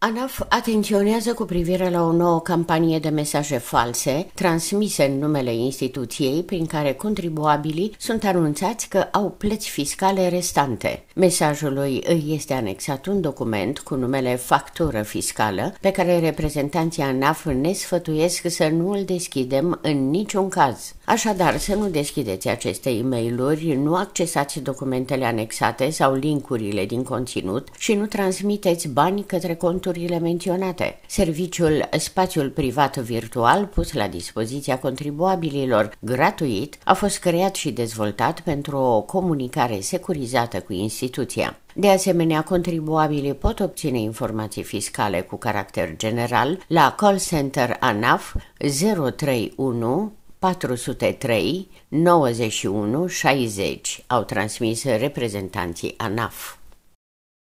ANAF atenționează cu privire la o nouă campanie de mesaje false transmise în numele instituției prin care contribuabilii sunt anunțați că au plăți fiscale restante. Mesajului îi este anexat un document cu numele factură fiscală pe care reprezentanții ANAF ne sfătuiesc să nu îl deschidem în niciun caz. Așadar, să nu deschideți aceste e mail nu accesați documentele anexate sau linkurile din conținut și nu transmiteți bani către contul drepturile menționate. Serviciul Spațiul Privat Virtual, pus la dispoziția contribuabililor gratuit, a fost creat și dezvoltat pentru o comunicare securizată cu instituția. De asemenea, contribuabilii pot obține informații fiscale cu caracter general la call center ANAF 031 403 91 60, au transmis reprezentanții ANAF.